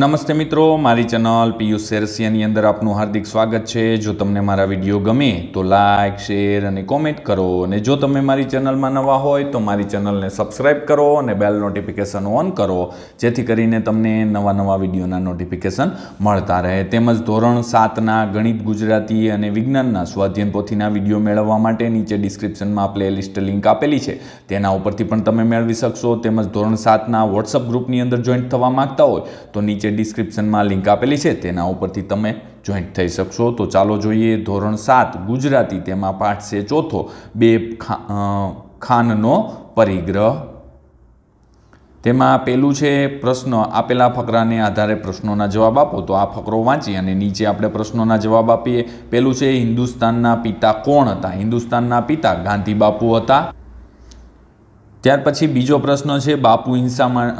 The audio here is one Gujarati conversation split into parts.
નમસ્તે મિત્રો મારી ચેનલ પિયુષ સેરસિયાની અંદર આપનું હાર્દિક સ્વાગત છે જો તમને મારા વિડીયો ગમે તો લાઇક શેર અને કોમેન્ટ કરો અને જો તમે મારી ચેનલમાં નવા હોય તો મારી ચેનલને સબસ્ક્રાઇબ કરો અને બેલ નોટિફિકેશન ઓન કરો જેથી કરીને તમને નવા નવા વિડીયોના નોટિફિકેશન મળતા રહે તેમજ ધોરણ સાતના ગણિત ગુજરાતી અને વિજ્ઞાનના સ્વાધ્યન પોથીના વિડીયો મેળવવા માટે નીચે ડિસ્ક્રિપ્શનમાં પ્લે લિસ્ટ લિંક આપેલી છે તેના ઉપરથી પણ તમે મેળવી શકશો તેમજ ધોરણ સાતના વોટ્સઅપ ગ્રુપની અંદર જોઈન્ટ થવા માગતા હોય તો નીચે નીચે ડિસ્ક્રિપ્શનમાં લિંક આપેલી છે તેના ઉપરથી તમે જોઈન્ટ થઈ શકશો તો ચાલો જોઈએ ધોરણ સાત ગુજરાતી તેમાં પાઠ છે ચોથો બે ખાનનો પરિગ્રહ તેમાં પહેલું છે પ્રશ્ન આપેલા ફકરાને આધારે પ્રશ્નોના જવાબ આપો તો આ ફકરો વાંચી અને નીચે આપણે પ્રશ્નોના જવાબ આપીએ પહેલું છે હિન્દુસ્તાનના પિતા કોણ હતા હિન્દુસ્તાનના પિતા ગાંધી બાપુ હતા ત્યાર પછી બીજો પ્રશ્ન છે બાપુ હિંસામાં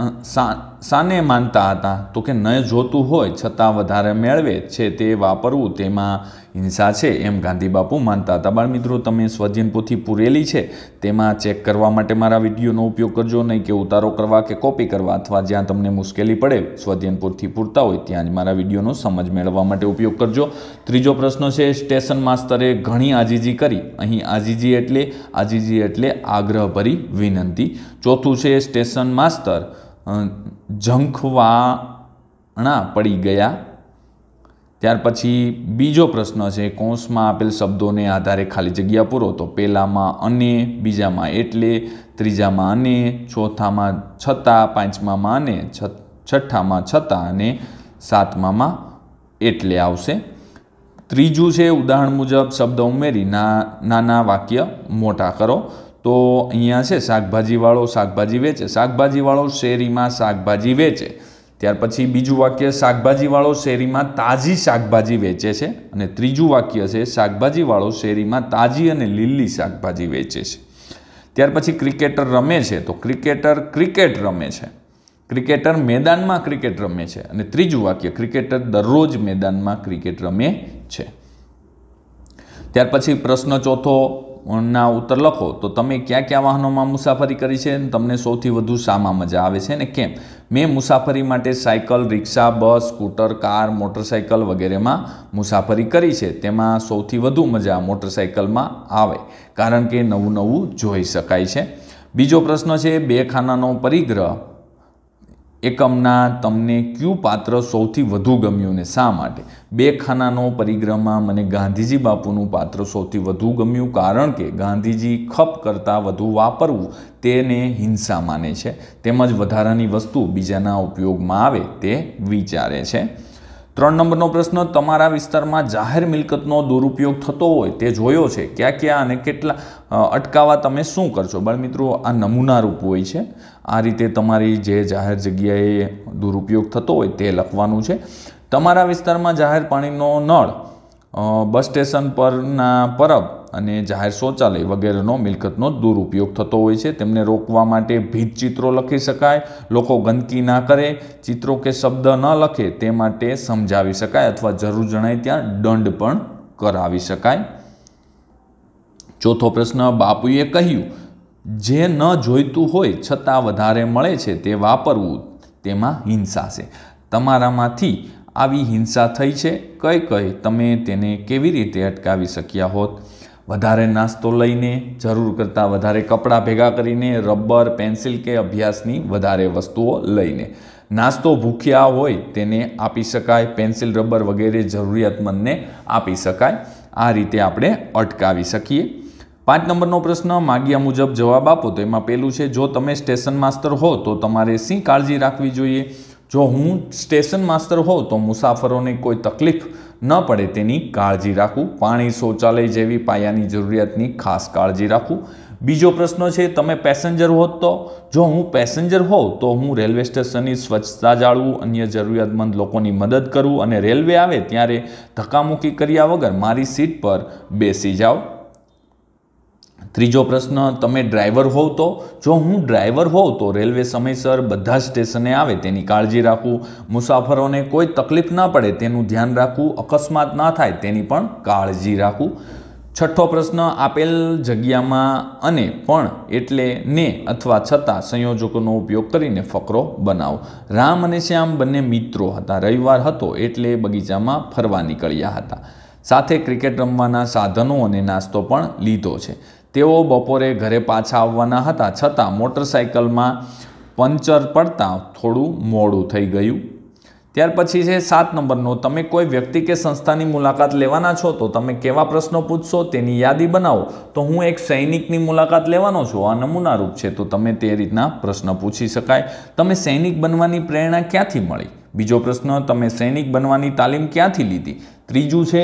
સાને માનતા હતા તો કે ન જોતું હોય છતાં વધારે મેળવે છે તે વાપરવું તેમાં હિંસા છે એમ ગાંધીબાપુ માનતા હતા બાળ મિત્રો તમે સ્વજન પોથી પૂરેલી છે તેમાં ચેક કરવા માટે મારા વિડીયોનો ઉપયોગ કરજો નહીં કે ઉતારો કરવા કે કોપી કરવા અથવા જ્યાં તમને મુશ્કેલી પડે સ્વજન પોથી પૂરતા હોય ત્યાં જ મારા વિડીયોનો સમજ મેળવવા માટે ઉપયોગ કરજો ત્રીજો પ્રશ્ન છે સ્ટેશન માસ્તરે ઘણી આજીજી કરી અહીં આજીજી એટલે આજીજી એટલે આગ્રહભરી વિનંતી ચોથું છે સ્ટેશન માસ્તર ઝંખવાણા પડી ગયા ત્યાર પછી બીજો પ્રશ્ન છે કૌંસમાં આપેલ શબ્દોને આધારે ખાલી જગ્યા પૂરો તો પહેલામાં અને બીજામાં એટલે ત્રીજામાં અને ચોથામાં છતાં પાંચમામાં અને છઠ્ઠામાં છતાં અને સાતમામાં એટલે આવશે ત્રીજું છે ઉદાહરણ મુજબ શબ્દ ઉમેરી નાના વાક્ય મોટા કરો તો અહીંયા છે શાકભાજીવાળો શાકભાજી વેચે શાકભાજીવાળો શેરીમાં શાકભાજી વેચે ત્યાર પછી બીજું વાક્ય શાકભાજીવાળો શેરીમાં તાજી શાકભાજી વેચે છે અને ત્રીજું વાક્ય છે શાકભાજીવાળો શેરીમાં તાજી અને લીલી શાકભાજી વેચે છે ત્યાર પછી ક્રિકેટર રમે છે તો ક્રિકેટર ક્રિકેટ રમે છે ક્રિકેટર મેદાનમાં ક્રિકેટ રમે છે અને ત્રીજું વાક્ય ક્રિકેટર દરરોજ મેદાનમાં ક્રિકેટ રમે છે ત્યાર પછી પ્રશ્ન ચોથો ના ઉત્તર લખો તો તમે કયા કયા વાહનોમાં મુસાફરી કરી છે તમને સૌથી વધુ શામાં મજા આવે છે ને કેમ મેં મુસાફરી માટે cycle rickshaw bus scooter car motorcycle વગેરેમાં મુસાફરી કરી છે તેમાં સૌથી વધુ મજા મોટરસાઇકલમાં આવે કારણ કે નવું નવું જોઈ શકાય છે બીજો પ્રશ્ન છે બે ખાનાનો પરિગ્રહ એકમના તમને ક્યુ પાત્ર સૌથી વધુ ગમ્યું ને શા માટે બે ખાનાનો પરિગ્રહમાં મને ગાંધીજી બાપુનું પાત્ર સૌથી વધુ ગમ્યું કારણ કે ગાંધીજી ખપ કરતાં વધુ વાપરવું તેને હિંસા માને છે તેમજ વધારાની વસ્તુ બીજાના ઉપયોગમાં આવે તે વિચારે છે ત્રણ નંબરનો પ્રશ્ન તમારા વિસ્તારમાં જાહેર મિલકતનો દુરુપયોગ થતો હોય તે જોયો છે ક્યાં ક્યાં અને કેટલા અટકાવવા તમે શું કરશો બાળમિત્રો આ નમૂનારૂપ હોય છે આ રીતે તમારી જે જાહેર જગ્યાએ દુરુપયોગ થતો હોય તે લખવાનું છે તમારા વિસ્તારમાં જાહેર પાણીનો નળ બસ સ્ટેશન પરના પરબ અને જાહેર શૌચાલય વગેરેનો મિલકતનો દુરુપયોગ થતો હોય છે તેમને રોકવા માટે ભીત ચિત્રો લખી શકાય લોકો ગંદકી ના કરે ચિત્રો કે શબ્દ ન લખે તે માટે સમજાવી શકાય અથવા જરૂર જણાય ત્યાં દંડ પણ કરાવી શકાય ચોથો પ્રશ્ન બાપુએ કહ્યું જે ન જોઈતું હોય છતાં વધારે મળે છે તે વાપરવું તેમાં હિંસા છે તમારામાંથી આવી હિંસા થઈ છે કઈ કઈ તમે તેને કેવી રીતે અટકાવી શક્યા હોત વધારે નાસ્તો લઈને જરૂર કરતાં વધારે કપડાં ભેગા કરીને રબર પેન્સિલ કે અભ્યાસની વધારે વસ્તુઓ લઈને નાસ્તો ભૂખ્યા હોય તેને આપી શકાય પેન્સિલ રબર વગેરે જરૂરિયાતમંદને આપી શકાય આ રીતે આપણે અટકાવી શકીએ પાંચ નંબરનો પ્રશ્ન માગ્યા મુજબ જવાબ આપો તો એમાં પહેલું છે જો તમે સ્ટેશન માસ્તર હો તો તમારે શી કાળજી રાખવી જોઈએ જો હું સ્ટેશન માસ્તર હોઉં તો મુસાફરોને કોઈ તકલીફ ન પડે તેની કાળજી રાખવું પાણી શૌચાલય જેવી પાયાની જરૂરિયાતની ખાસ કાળજી રાખવું બીજો પ્રશ્ન છે તમે પેસેન્જર હોત તો જો હું પેસેન્જર હોઉં તો હું રેલવે સ્ટેશનની સ્વચ્છતા જાળવું અન્ય જરૂરિયાતમંદ લોકોની મદદ કરવું અને રેલવે આવે ત્યારે ધક્કામુક્કી કર્યા વગર મારી સીટ પર બેસી જાઓ ત્રીજો પ્રશ્ન તમે ડ્રાઈવર હોવ તો જો હું ડ્રાઈવર હોઉં તો રેલવે સમયસર બધા સ્ટેશને આવે તેની કાળજી રાખવું મુસાફરોને કોઈ તકલીફ ના પડે તેનું ધ્યાન રાખવું અકસ્માત ના થાય તેની પણ કાળજી રાખવું છઠ્ઠો પ્રશ્ન આપેલ જગ્યામાં અને પણ એટલે ને અથવા છતાં સંયોજકોનો ઉપયોગ કરીને ફકરો બનાવો રામ અને શ્યામ બંને મિત્રો હતા રવિવાર હતો એટલે બગીચામાં ફરવા નીકળ્યા હતા સાથે ક્રિકેટ રમવાના સાધનો અને નાસ્તો પણ લીધો છે તેઓ બપોરે ઘરે પાછા આવવાના હતા છતાં મોટરસાઇકલમાં પંચર પડતાં થોડું મોડું થઈ ગયું ત્યાર પછી છે સાત નંબરનો તમે કોઈ વ્યક્તિ કે સંસ્થાની મુલાકાત લેવાના છો તો તમે કેવા પ્રશ્નો પૂછશો તેની યાદી બનાવો તો હું એક સૈનિકની મુલાકાત લેવાનો છું આ નમૂનારૂપ છે તો તમે તે રીતના પ્રશ્ન પૂછી શકાય તમે સૈનિક બનવાની પ્રેરણા ક્યાંથી મળી બીજો પ્રશ્ન તમે સૈનિક બનવાની તાલીમ ક્યાંથી લીધી ત્રીજું છે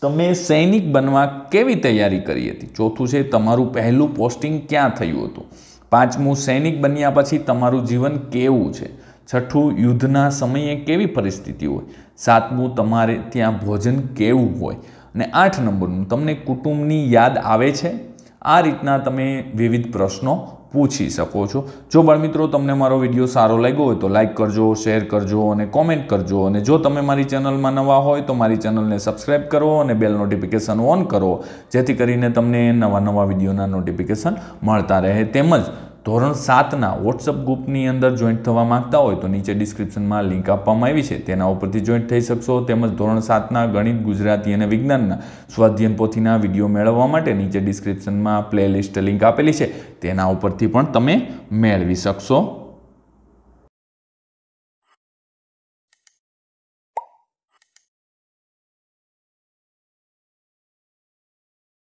તમે સૈનિક બનવા કેવી તૈયારી કરી હતી ચોથું છે તમારું પહેલું પોસ્ટિંગ ક્યાં થયું હતું પાંચમું સૈનિક બન્યા પછી તમારું જીવન કેવું છે છઠ્ઠું યુદ્ધના સમયે કેવી પરિસ્થિતિ હોય સાતમું તમારે ત્યાં ભોજન કેવું હોય અને આઠ નંબરનું તમને કુટુંબની યાદ આવે છે આ રીતના તમે વિવિધ પ્રશ્નો પૂછી શકો છો જો બાળમિત્રો તમને મારો વિડીયો સારો લાગ્યો હોય તો લાઇક કરજો શેર કરજો અને કોમેન્ટ કરજો અને જો તમે મારી ચેનલમાં નવા હોય તો મારી ચેનલને સબસ્ક્રાઇબ કરો અને બેલ નોટિફિકેશન ઓન કરો જેથી કરીને તમને નવા નવા વિડીયોના નોટિફિકેશન મળતા રહે તેમજ ધોરણ સાતના વોટ્સઅપ ગ્રુપની અંદર જોઈન્ટ થવા માંગતા હોય તો નીચે ડિસ્ક્રિપ્શનમાં લિંક આપવામાં આવી છે તેના ઉપરથી જોઈન્ટ થઈ શકશો તેમજ ધોરણ સાતના ગણિત ગુજરાતી અને વિજ્ઞાનના સ્વાધ્યન પોથીના વિડીયો મેળવવા માટે નીચે ડિસ્ક્રિપ્શનમાં પ્લેલિસ્ટ લિંક આપેલી છે તેના ઉપરથી પણ તમે મેળવી શકશો